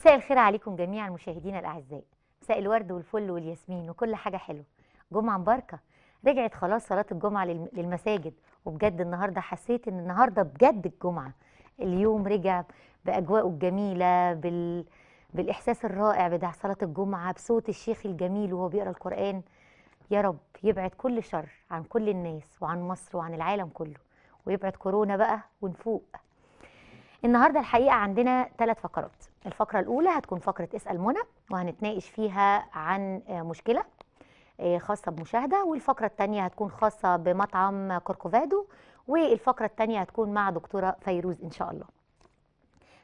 مساء الخير عليكم جميعا مشاهدينا الاعزاء مساء الورد والفل والياسمين وكل حاجه حلوه جمعه مباركه رجعت خلاص صلاه الجمعه للمساجد وبجد النهارده حسيت ان النهارده بجد الجمعه اليوم رجع باجواءه الجميله بال بالاحساس الرائع بتاع صلاه الجمعه بصوت الشيخ الجميل وهو بيقرا القران يا رب يبعد كل شر عن كل الناس وعن مصر وعن العالم كله ويبعد كورونا بقى ونفوق النهارده الحقيقه عندنا ثلاث فقرات الفقرة الأولى هتكون فقرة اسأل منى وهنتناقش فيها عن آه، مشكلة آه، خاصة بمشاهدة والفقرة الثانية هتكون خاصة بمطعم كوركوفادو والفقرة الثانية هتكون مع دكتورة فيروز إن شاء الله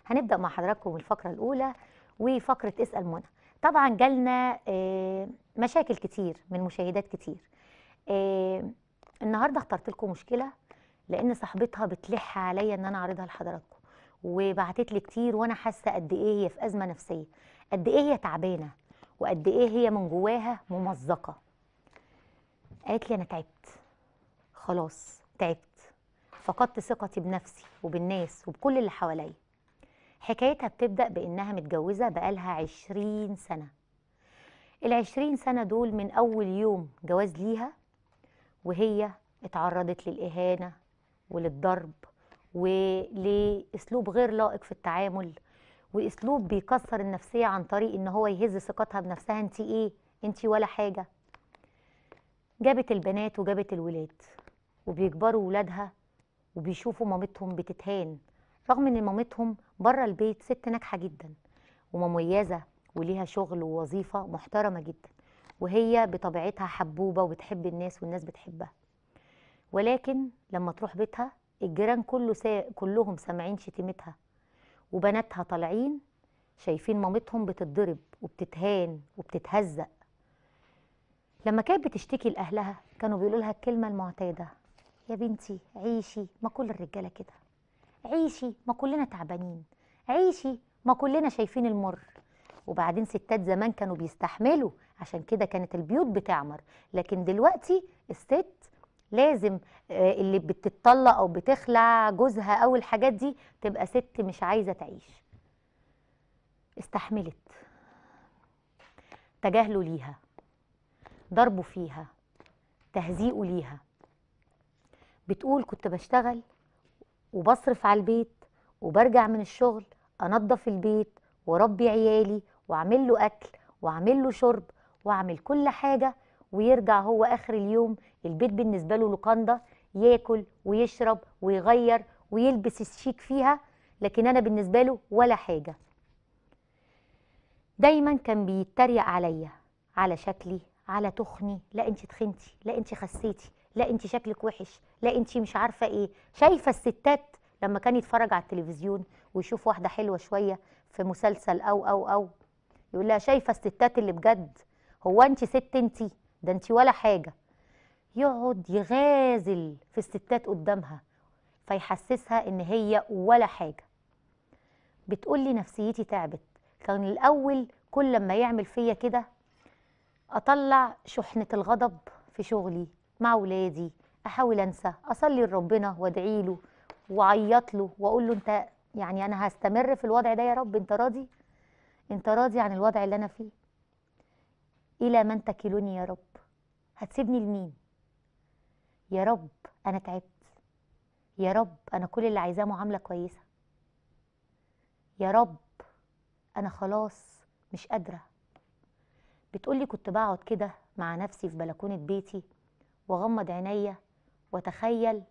هنبدأ مع حضراتكم الفقرة الأولى وفقرة اسأل منى طبعا جالنا آه، مشاكل كتير من مشاهدات كتير النهاردة اخترت لكم مشكلة لأن صاحبتها بتلح عليا إن أنا أعرضها لحضراتكم وبعتت لي كتير وانا حاسه قد ايه هي في ازمه نفسيه قد ايه هي تعبانه وقد ايه هي من جواها ممزقه قالت لي انا تعبت خلاص تعبت فقدت ثقتي بنفسي وبالناس وبكل اللي حواليا حكايتها بتبدا بانها متجوزه بقالها عشرين سنه العشرين سنه دول من اول يوم جواز ليها وهي اتعرضت للاهانه وللضرب ولاسلوب غير لائق في التعامل واسلوب بيكسر النفسيه عن طريق ان هو يهز ثقتها بنفسها انت ايه انت ولا حاجه جابت البنات وجابت الولاد وبيكبروا ولادها وبيشوفوا مامتهم بتتهان رغم ان مامتهم بره البيت ست ناجحه جدا ومميزه وليها شغل ووظيفه محترمه جدا وهي بطبيعتها حبوبه وبتحب الناس والناس بتحبها ولكن لما تروح بيتها الجيران كله سا... كلهم سامعين شتيمتها وبناتها طالعين شايفين مامتهم بتتضرب وبتتهان وبتتهزق لما كانت بتشتكي لاهلها كانوا بيقولوا لها الكلمه المعتاده يا بنتي عيشي ما كل الرجاله كده عيشي ما كلنا تعبانين عيشي ما كلنا شايفين المر وبعدين ستات زمان كانوا بيستحملوا عشان كده كانت البيوت بتعمر لكن دلوقتي الست لازم آه، اللي بتتطلق او بتخلع جوزها او الحاجات دي تبقى ست مش عايزه تعيش استحملت تجاهله ليها ضربه فيها تهزيقه ليها بتقول كنت بشتغل وبصرف على البيت وبرجع من الشغل انضف البيت واربي عيالي واعمل له اكل واعمل له شرب واعمل كل حاجه ويرجع هو اخر اليوم البيت بالنسبة له لقندة ياكل ويشرب ويغير ويلبس الشيك فيها لكن أنا بالنسبة له ولا حاجة دايما كان بيتريق عليا على شكلي على تخني لا انت تخنتي لا انت خسيتي لا انت شكلك وحش لا انت مش عارفه ايه شايفه الستات لما كان يتفرج على التلفزيون ويشوف واحده حلوه شويه في مسلسل او او او يقول لها شايفه الستات اللي بجد هو انت ست انت ده انت ولا حاجه يقعد يغازل في الستات قدامها فيحسسها ان هي ولا حاجه بتقول لي نفسيتي تعبت كان الاول كل لما يعمل فيا كده اطلع شحنه الغضب في شغلي مع ولادي احاول انسى اصلي لربنا وادعي له واعيط له واقول له انت يعني انا هستمر في الوضع ده يا رب انت راضي انت راضي عن الوضع اللي انا فيه الى من تكلني يا رب هتسيبني لمين يا رب انا تعبت يا رب انا كل اللي عايزاه معامله كويسه يا رب انا خلاص مش قادره بتقولي كنت بقعد كده مع نفسي في بلكونه بيتي واغمض عينيا واتخيل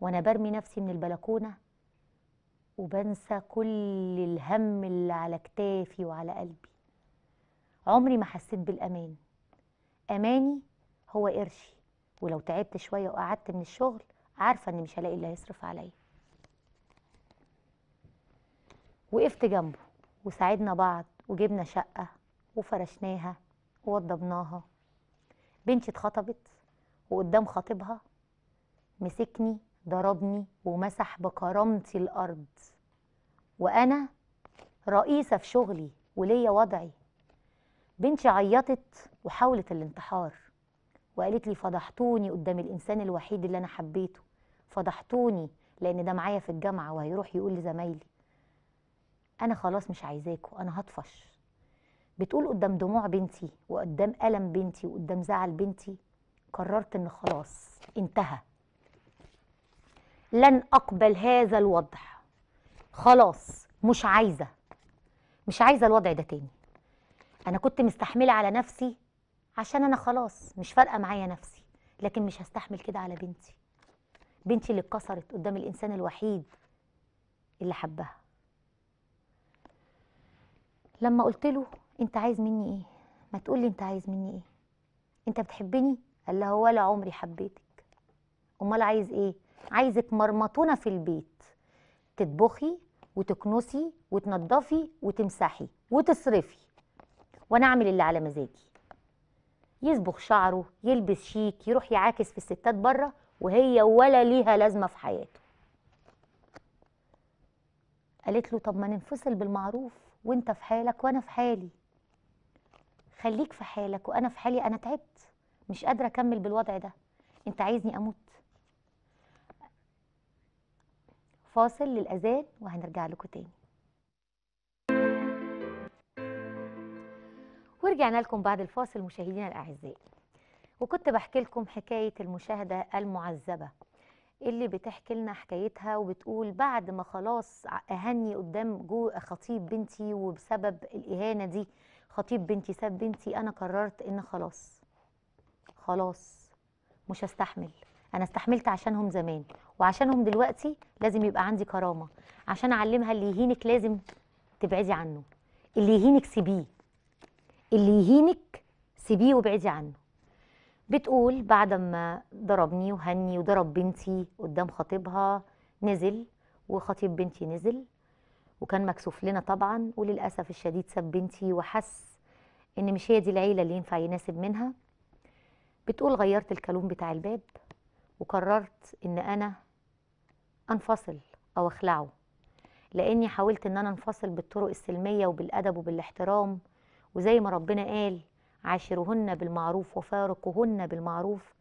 وانا برمي نفسي من البلكونه وبنسى كل الهم اللي على كتافي وعلى قلبي عمري ما حسيت بالامان اماني هو قرشي ولو تعبت شوية وقعدت من الشغل عارفة إن مش هلاقي اللي هيصرف عليا وقفت جنبه وساعدنا بعض وجبنا شقة وفرشناها ووضبناها بنتي اتخطبت وقدام خطيبها مسكني ضربني ومسح بكرامتي الأرض وأنا رئيسة في شغلي وليا وضعي بنتي عيطت وحاولت الانتحار وقالت لي فضحتوني قدام الانسان الوحيد اللي انا حبيته فضحتوني لان ده معايا في الجامعه وهيروح يقول لزمايلي انا خلاص مش عايزاكوا انا هطفش بتقول قدام دموع بنتي وقدام الم بنتي وقدام زعل بنتي قررت ان خلاص انتهى لن اقبل هذا الوضع خلاص مش عايزه مش عايزه الوضع ده تاني انا كنت مستحمله على نفسي عشان انا خلاص مش فارقه معايا نفسي لكن مش هستحمل كده على بنتي بنتي اللي اتكسرت قدام الانسان الوحيد اللي حبها لما قلت له انت عايز مني ايه ما تقول لي انت عايز مني ايه انت بتحبني قال لها ولا عمري حبيتك امال عايز ايه عايزك مرمطونه في البيت تطبخي وتكنسي وتنضفي وتمسحي وتصرفي وانا اعمل اللي على مزاجي يصبغ شعره يلبس شيك يروح يعاكس في الستات بره وهي ولا ليها لازمه في حياته قالت له طب ما ننفصل بالمعروف وانت في حالك وانا في حالي خليك في حالك وانا في حالي انا تعبت مش قادره اكمل بالوضع ده انت عايزني اموت فاصل للاذان وهنرجع لكم تاني ورجعنا لكم بعد الفاصل مشاهدينا الاعزاء وكنت بحكي لكم حكايه المشاهده المعذبه اللي بتحكي لنا حكايتها وبتقول بعد ما خلاص اهني قدام جو خطيب بنتي وبسبب الاهانه دي خطيب بنتي ساب بنتي انا قررت ان خلاص خلاص مش هستحمل انا استحملت عشانهم زمان وعشانهم دلوقتي لازم يبقى عندي كرامه عشان اعلمها اللي يهينك لازم تبعدي عنه اللي يهينك سيبيه اللي يهينك سيبيه وابعدي عنه بتقول بعد ما ضربني وهني وضرب بنتي قدام خطيبها نزل وخطيب بنتي نزل وكان مكسوف لنا طبعا وللاسف الشديد ساب بنتي وحس ان مش هي دي العيله اللي ينفع يناسب منها بتقول غيرت الكلوم بتاع الباب وقررت ان انا انفصل او اخلعه لاني حاولت ان انا انفصل بالطرق السلميه وبالادب وبالاحترام وزي ما ربنا قال عاشرهن بالمعروف وفارقهن بالمعروف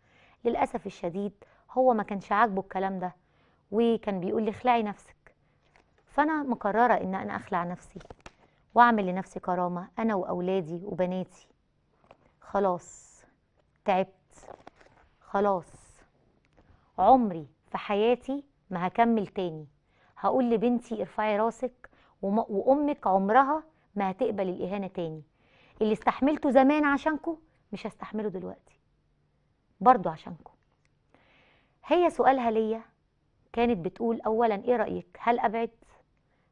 للأسف الشديد هو ما كانش عاجبه الكلام ده وكان بيقول لي اخلعي نفسك فأنا مقررة إن أنا أخلع نفسي وأعمل لنفسي كرامة أنا وأولادي وبناتي خلاص تعبت خلاص عمري في حياتي ما هكمل تاني هقول لبنتي ارفعي راسك وأمك عمرها ما هتقبل الإهانة تاني اللي استحملته زمان عشانكم مش هستحمله دلوقتي برضو عشانكم هي سؤالها ليا كانت بتقول اولا ايه رايك هل ابعد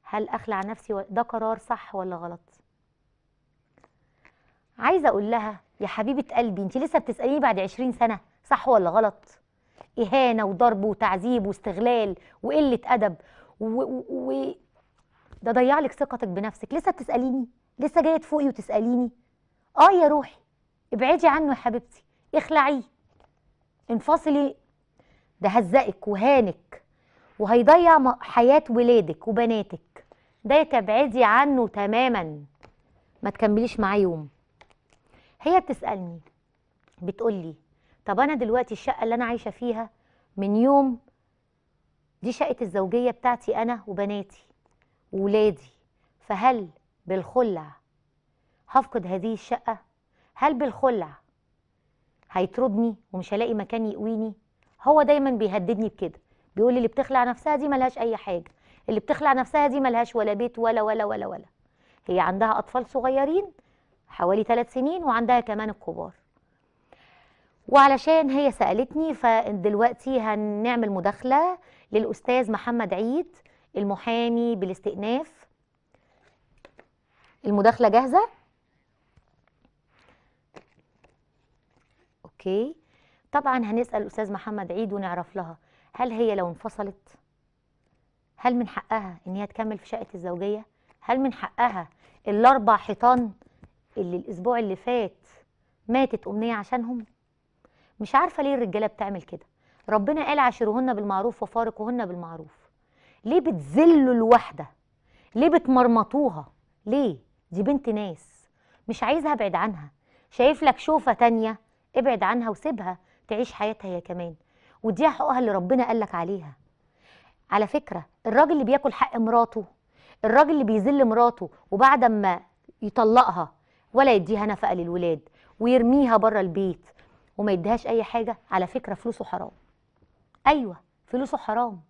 هل اخلع نفسي ده قرار صح ولا غلط عايزه اقول لها يا حبيبه قلبي انت لسه بتساليني بعد 20 سنه صح ولا غلط اهانه وضرب وتعذيب واستغلال وقله ادب و... و... و... ده ضيع لك ثقتك بنفسك لسه بتساليني لسه جايه تفوقي وتساليني اه يا روحي ابعدي عنه يا حبيبتي اخلعيه انفصلي ده هزقك وهانك وهيضيع حياه ولادك وبناتك ده تبعدي عنه تماما ما تكمليش معاه يوم هي بتسالني بتقولي طب انا دلوقتي الشقه اللي انا عايشه فيها من يوم دي شقه الزوجيه بتاعتي انا وبناتي وولادي فهل بالخلع هفقد هذه الشقة هل بالخلع هيطردني ومش هلاقي مكان يقويني هو دايما بيهددني بكده بيقول لي اللي بتخلع نفسها دي ملهاش اي حاجه اللي بتخلع نفسها دي ملهاش ولا بيت ولا ولا ولا ولا هي عندها اطفال صغيرين حوالي ثلاث سنين وعندها كمان الكبار وعلشان هي سالتني فدلوقتي هنعمل مداخله للاستاذ محمد عيد المحامي بالاستئناف المداخلة جاهزة؟ اوكي طبعا هنسأل الأستاذ محمد عيد ونعرف لها هل هي لو انفصلت هل من حقها ان هي تكمل في شقة الزوجية؟ هل من حقها الأربع حيطان اللي الأسبوع اللي فات ماتت أمنية عشانهم؟ مش عارفة ليه الرجالة بتعمل كده ربنا قال عاشروهن بالمعروف وفارقوهن بالمعروف ليه بتذلوا الواحدة؟ ليه بتمرمطوها؟ ليه؟ دي بنت ناس مش عايزها ابعد عنها شايف لك شوفه تانية ابعد عنها وسيبها تعيش حياتها هي كمان ودي حقوقها اللي ربنا قال لك عليها على فكره الراجل اللي بياكل حق مراته الراجل اللي بيذل مراته وبعد ما يطلقها ولا يديها نفقه للولاد ويرميها بره البيت وما يديهاش اي حاجه على فكره فلوسه حرام ايوه فلوسه حرام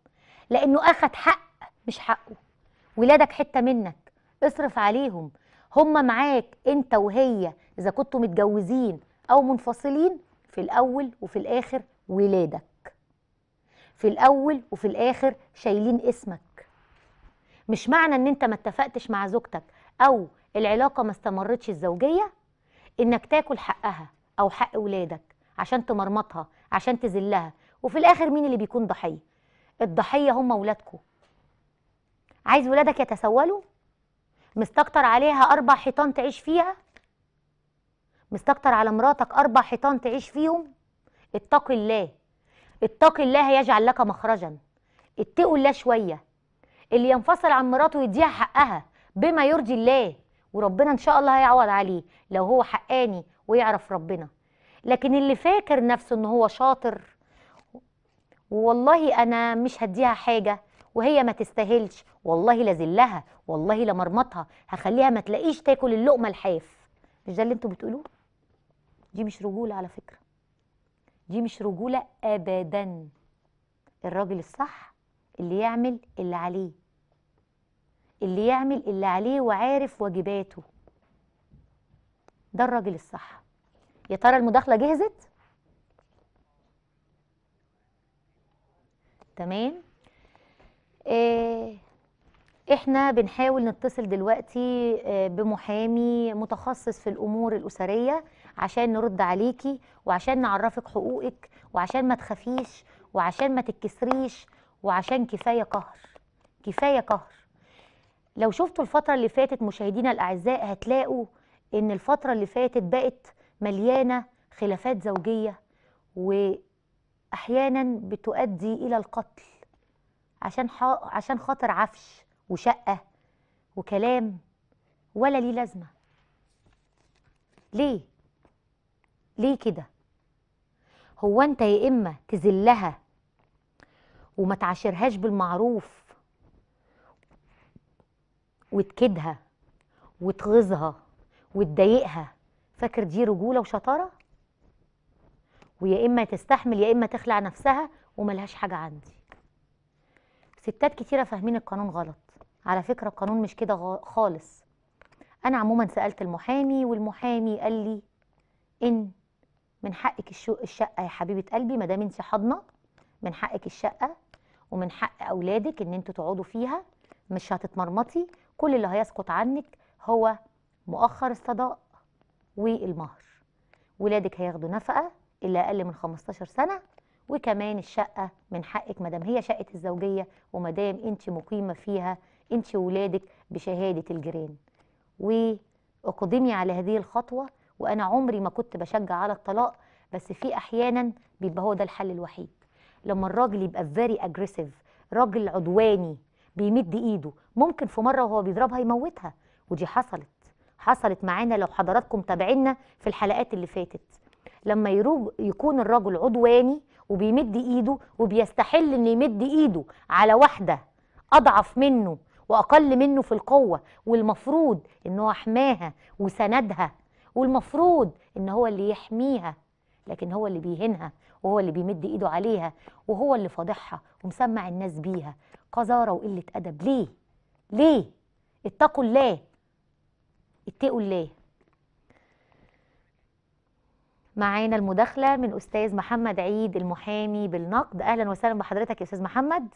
لانه اخد حق مش حقه ولادك حته منك اصرف عليهم هم معاك انت وهي اذا كنتوا متجوزين او منفصلين في الاول وفي الاخر ولادك في الاول وفي الاخر شايلين اسمك مش معنى ان انت ما اتفقتش مع زوجتك او العلاقه ما استمرتش الزوجيه انك تاكل حقها او حق ولادك عشان تمرمطها عشان تذلها وفي الاخر مين اللي بيكون ضحيه الضحيه هم ولادكم عايز ولادك يتسولوا مستكتر عليها أربع حيطان تعيش فيها مستكتر على مراتك أربع حيطان تعيش فيهم اتقي الله اتقي الله يجعل لك مخرجا اتقوا الله شوية اللي ينفصل عن مراته يديها حقها بما يرضي الله وربنا ان شاء الله هيعوض عليه لو هو حقاني ويعرف ربنا لكن اللي فاكر نفسه ان هو شاطر والله انا مش هديها حاجه وهي ما تستاهلش والله ذلها والله لمرمطها هخليها ما تلاقيش تاكل اللقمه الحاف مش ده اللي انتوا بتقولوه دي مش رجوله على فكره دي مش رجوله ابدا الراجل الصح اللي يعمل اللي عليه اللي يعمل اللي عليه وعارف واجباته ده الراجل الصح يا ترى المداخله جهزت تمام إيه احنا بنحاول نتصل دلوقتي آه، بمحامي متخصص في الامور الاسريه عشان نرد عليكي وعشان نعرفك حقوقك وعشان ما تخافيش وعشان ما تتكسريش وعشان كفايه قهر كفايه قهر لو شفتوا الفتره اللي فاتت مشاهدينا الاعزاء هتلاقوا ان الفتره اللي فاتت بقت مليانه خلافات زوجيه واحيانا بتؤدي الى القتل عشان عشان خاطر عفش وشقة وكلام ولا ليه لازمة ليه ليه كده هو انت يا اما تذلها وما تعاشرهاش بالمعروف وتكدها وتغيظها وتضايقها فاكر دي رجوله وشطاره ويا اما تستحمل يا اما تخلع نفسها وملهاش حاجه عندي ستات كتيره فاهمين القانون غلط على فكرة القانون مش كده خالص أنا عموما سألت المحامي والمحامي قال لي إن من حقك الشقة يا حبيبة قلبي ما دام أنت حاضنة من حقك الشقة ومن حق أولادك إن أنتوا تقعدوا فيها مش هتتمرمطي كل اللي هيسقط عنك هو مؤخر الصداق والمهر ولادك هياخدوا نفقة اللي أقل من 15 سنة وكمان الشقة من حقك ما دام هي شقة الزوجية وما دام أنت مقيمة فيها انت وولادك بشهاده الجيران واقدمي على هذه الخطوه وانا عمري ما كنت بشجع على الطلاق بس في احيانا بيبقى هو ده الحل الوحيد لما الراجل يبقى فيري اجريسيف راجل عدواني بيمد ايده ممكن في مره وهو بيضربها يموتها ودي حصلت حصلت معانا لو حضراتكم تابعنا في الحلقات اللي فاتت لما يروج يكون الرجل عدواني وبيمد ايده وبيستحل انه يمد ايده على واحده اضعف منه واقل منه في القوه والمفروض ان هو حماها وسندها والمفروض ان هو اللي يحميها لكن هو اللي بيهينها وهو اللي بيمد ايده عليها وهو اللي فاضحها ومسمع الناس بيها قذاره وقله ادب ليه ليه اتقوا الله اتقوا الله معانا المداخله من استاذ محمد عيد المحامي بالنقد اهلا وسهلا بحضرتك يا استاذ محمد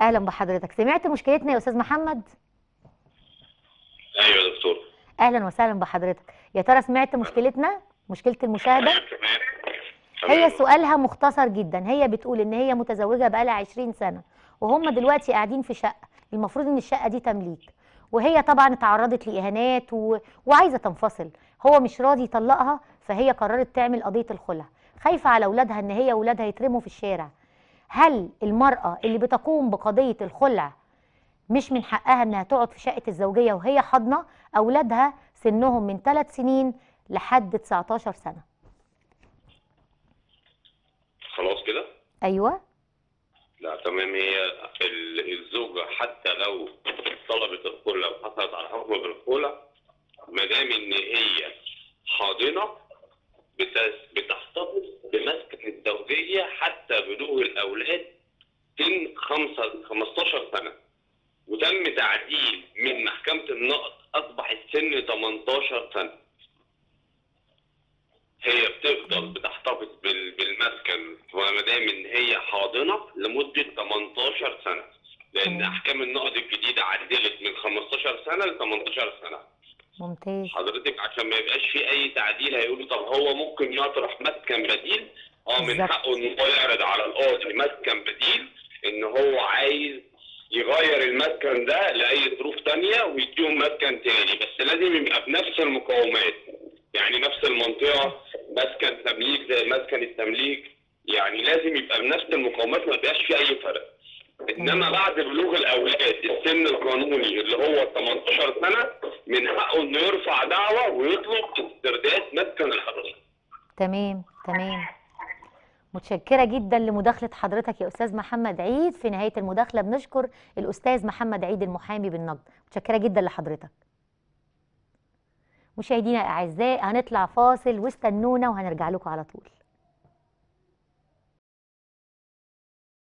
اهلا بحضرتك سمعت مشكلتنا يا استاذ محمد ايوه يا دكتور اهلا وسهلا بحضرتك يا ترى سمعت مشكلتنا مشكله المشاهده أيوة، هي سؤالها مختصر جدا هي بتقول ان هي متزوجه بقالها 20 سنه وهم دلوقتي قاعدين في شقه المفروض ان الشقه دي تمليك وهي طبعا اتعرضت لاهانات و... وعايزه تنفصل هو مش راضي يطلقها فهي قررت تعمل قضيه الخلع خايفه على اولادها ان هي اولادها يترموا في الشارع هل المرأة اللي بتقوم بقضية الخلع مش من حقها انها تقعد في شقة الزوجية وهي حاضنة اولادها سنهم من 3 سنين لحد 19 سنة خلاص كده ايوه لا تمام هي الزوجة حتى لو طلبت الخلع وحصلت على حكم بالخلع ما دام ان هي حاضنة بتحتفظ بمسكن الزوجيه حتى بلوغ الاولاد سن 15 سنه وتم تعديل من محكمه النقد اصبح السن 18 سنه هي بتفضل بتحتفظ بالمسكن وما دام ان هي حاضنه لمده 18 سنه لان احكام النقد الجديده عدلت من 15 سنه ل 18 سنه ممتاز حضرتك عشان ما يبقاش في اي تعديل هيقولوا طب هو ممكن يطرح مسكن بديل اه من حقه ان هو يعرض على القاضي مسكن بديل ان هو عايز يغير المسكن ده لاي ظروف ثانيه ويديهم مسكن تاني بس لازم يبقى بنفس المقاومات يعني نفس المنطقه مسكن تمليك زي مسكن التمليك يعني لازم يبقى بنفس المقاومات ما يبقاش في اي فرق انما بعد بلوغ الاولاد السن القانوني اللي هو 18 سنه من حقه انه يرفع دعوه ويطلب استرداد مسكن الحضانه. تمام تمام متشكرة جدا لمداخلة حضرتك يا أستاذ محمد عيد في نهاية المداخلة بنشكر الأستاذ محمد عيد المحامي بالنقد متشكرة جدا لحضرتك مشاهدينا الأعزاء هنطلع فاصل واستنونا وهنرجع لكم على طول